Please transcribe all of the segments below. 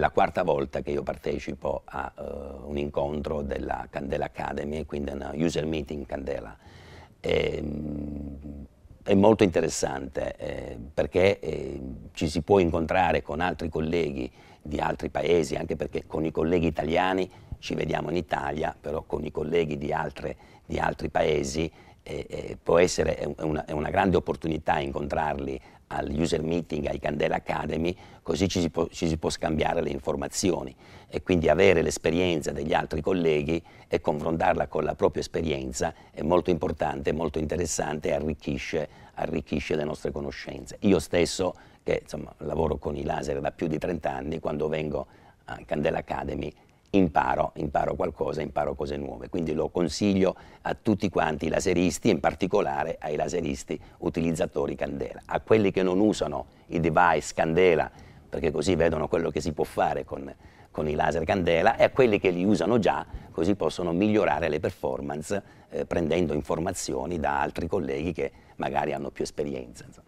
la quarta volta che io partecipo a uh, un incontro della Candela Academy, quindi una user meeting Candela. E, ehm, è molto interessante eh, perché eh, ci si può incontrare con altri colleghi di altri paesi, anche perché con i colleghi italiani ci vediamo in Italia, però con i colleghi di, altre, di altri paesi eh, eh, può essere una, una, grande opportunità incontrarli al user meeting, ai Candela Academy, così ci si, può, ci si può scambiare le informazioni e quindi avere l'esperienza degli altri colleghi e confrontarla con la propria esperienza è molto importante, molto interessante e arricchisce, arricchisce le nostre conoscenze. Io stesso, che insomma, lavoro con i laser da più di 30 anni, quando vengo a Candela Academy imparo, imparo qualcosa, imparo cose nuove. Quindi lo consiglio a tutti quanti i laseristi, in particolare ai laseristi utilizzatori candela, a quelli che non usano i device candela, perché così vedono quello che si può fare con, con i laser candela, e a quelli che li usano già, così possono migliorare le performance eh, prendendo informazioni da altri colleghi che magari hanno più esperienza. Insomma.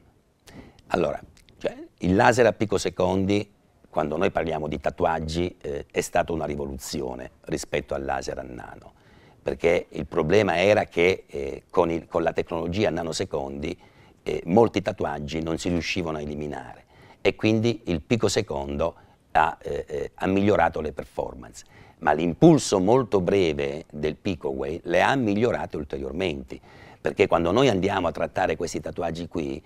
Allora, cioè, il laser a picosecondi quando noi parliamo di tatuaggi eh, è stata una rivoluzione rispetto al laser a nano, perché il problema era che eh, con, il, con, la tecnologia a nanosecondi eh, molti tatuaggi non si riuscivano a eliminare e quindi il picosecondo ha, eh, eh, ha migliorato le performance, ma l'impulso molto breve del picoway le ha migliorate ulteriormente, perché quando noi andiamo a trattare questi tatuaggi qui,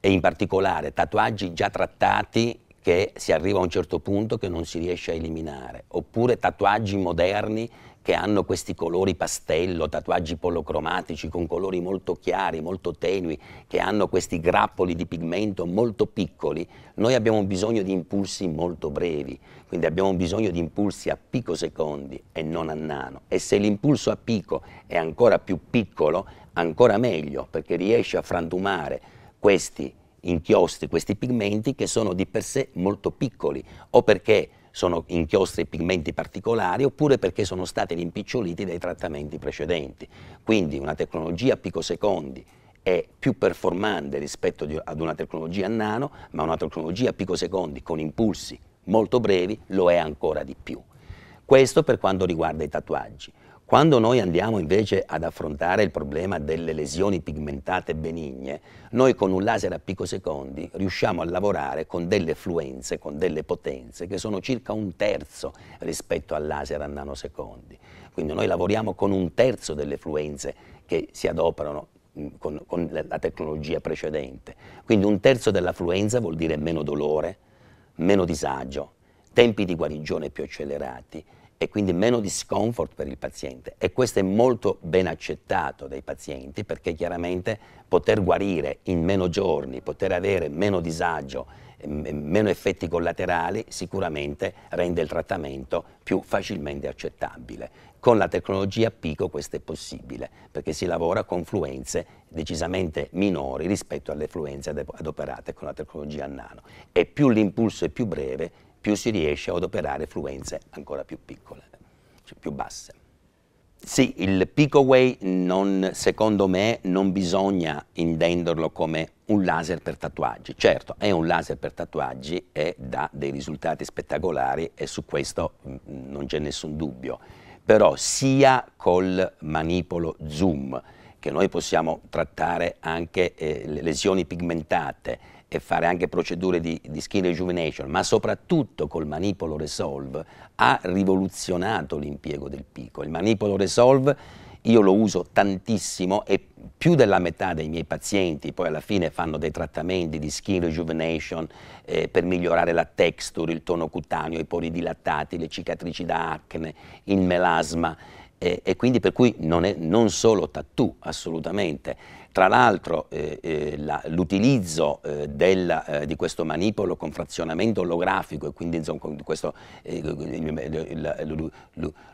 e in particolare tatuaggi già trattati che si arriva a un certo punto che non si riesce a eliminare, oppure tatuaggi moderni che hanno questi colori pastello, tatuaggi polocromatici con colori molto chiari, molto tenui, che hanno questi grappoli di pigmento molto piccoli, noi abbiamo bisogno di impulsi molto brevi, quindi abbiamo bisogno di impulsi a picosecondi e non a nano. E se l'impulso a picco è ancora più piccolo, ancora meglio, perché riesce a frantumare questi inchiostri questi pigmenti che sono di per sé molto piccoli o perché sono inchiostri pigmenti particolari oppure perché sono stati rimpiccioliti dai trattamenti precedenti. Quindi una tecnologia a picosecondi è più performante rispetto ad una tecnologia a nano, ma una tecnologia a picosecondi con impulsi molto brevi lo è ancora di più. Questo per quanto riguarda i tatuaggi. Quando noi andiamo invece ad affrontare il problema delle lesioni pigmentate benigne, noi con un laser a picosecondi riusciamo a lavorare con delle fluenze, con delle potenze che sono circa un terzo rispetto al laser a nanosecondi. Quindi noi lavoriamo con un terzo delle fluenze che si adoperano mm, con, con la tecnologia precedente. Quindi un terzo della dell'affluenza vuol dire meno dolore, meno disagio, tempi di guarigione più accelerati e quindi meno discomfort per il paziente e questo è molto ben accettato dai pazienti perché chiaramente poter guarire in meno giorni, poter avere meno disagio, meno effetti collaterali sicuramente rende il trattamento più facilmente accettabile. Con la tecnologia Pico questo è possibile perché si lavora con fluenze decisamente minori rispetto alle fluenze adoperate con la tecnologia nano e più l'impulso è più breve più si riesce ad operare fluenze ancora più piccole, cioè più basse. Sì, il Picoway non, secondo me non bisogna intenderlo come un laser per tatuaggi. Certo, è un laser per tatuaggi e dà dei risultati spettacolari e su questo mm, non c'è nessun dubbio. Però sia col manipolo zoom che noi possiamo trattare anche eh, le lesioni pigmentate e fare anche procedure di, di skin rejuvenation, ma soprattutto col manipolo Resolve ha rivoluzionato l'impiego del pico. Il manipolo Resolve io lo uso tantissimo e più della metà dei miei pazienti poi alla fine fanno dei trattamenti di skin rejuvenation eh, per migliorare la texture, il tono cutaneo, i pori dilatati, le cicatrici da acne, il melasma e, e quindi per cui non è non solo tattoo assolutamente, tra l'altro eh, eh, la, l'utilizzo eh, del, eh, di questo manipolo con frazionamento olografico e quindi insomma, questo, eh,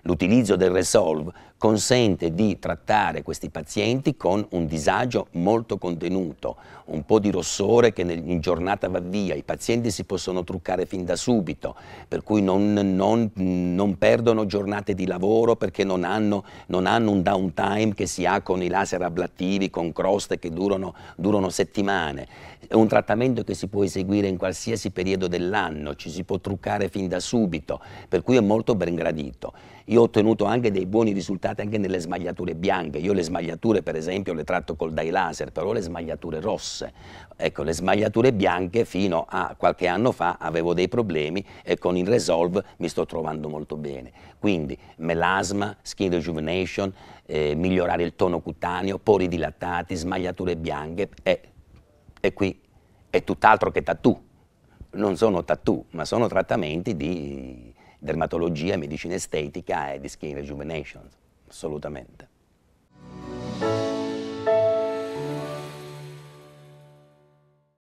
l'utilizzo del Resolve consente di trattare questi pazienti con un disagio molto contenuto, un po' di rossore che in giornata va via, i pazienti si possono truccare fin da subito, per cui non, non, non perdono giornate di lavoro perché non hanno, non hanno un downtime che si ha con i laser ablativi, con croste che durano, durano settimane. È un trattamento che si può eseguire in qualsiasi periodo dell'anno, ci si può truccare fin da subito, per cui è molto ben gradito. Io ho ottenuto anche dei buoni risultati anche nelle smagliature bianche. Io le smagliature, per esempio, le tratto col dye laser, però le smagliature rosse. Ecco, le smagliature bianche fino a qualche anno fa avevo dei problemi e con il Resolve mi sto trovando molto bene. Quindi melasma, skin rejuvenation, eh, migliorare il tono cutaneo, pori dilatati, smagliature bianche e, e qui è tutt'altro che tattoo. Non sono tattoo, ma sono trattamenti di dermatologia, medicina estetica e di skin rejuvenation, assolutamente.